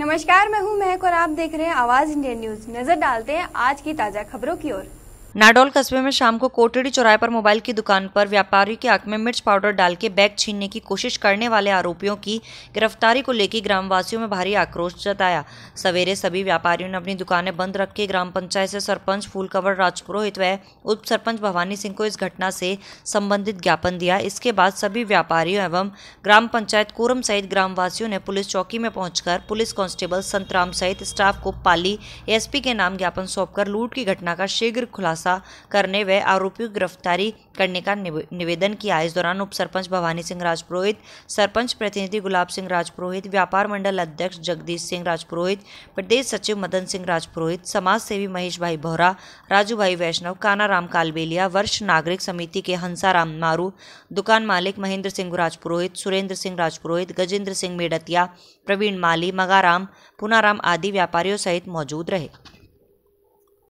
नमस्कार मैं हूं महक और आप देख रहे हैं आवाज इंडिया न्यूज नजर डालते हैं आज की ताजा खबरों की ओर नाडोल कस्बे में शाम को कोटड़ी चौराहे पर मोबाइल की दुकान पर व्यापारी की आंख में मिर्च पाउडर डाल के बैग छीनने की कोशिश करने वाले आरोपियों की गिरफ्तारी को लेकर ग्रामवासियों में भारी आक्रोश जताया सवेरे सभी व्यापारियों ने अपनी दुकानें बंद रख के ग्राम पंचायत से सरपंच फूलकंवर राजपुरोहित व उप सरपंच भवानी सिंह को इस घटना से संबंधित ज्ञापन दिया इसके बाद सभी व्यापारियों एवं ग्राम पंचायत कोरम सहित ग्रामवासियों ने पुलिस चौकी में पहुंचकर पुलिस कांस्टेबल संतराम सहित स्टाफ को पाली एसपी के नाम ज्ञापन सौंपकर लूट की घटना का शीघ्र खुलासा खुलासा करने व आरोपियों की गिरफ्तारी करने का निवेदन किया इस दौरान उप सरपंच भवानी सिंह राजपुरोहित सरपंच प्रतिनिधि गुलाब सिंह राजपुरोहित व्यापार मंडल अध्यक्ष जगदीश सिंह राजपुरोहित प्रदेश सचिव मदन सिंह राजपुरोहित समाज सेवी महेश भाई बोहरा राजू भाई वैष्णव कानाराम कालबेलिया वरिष्ठ नागरिक समिति के हंसाराम मारू दुकान मालिक महेंद्र सिंह राजपुरोहित सुरेंद्र सिंह राजपुरोहित गजेंद्र सिंह मेडतिया प्रवीण माली मगाराम पुनाराम आदि व्यापारियों सहित मौजूद रहे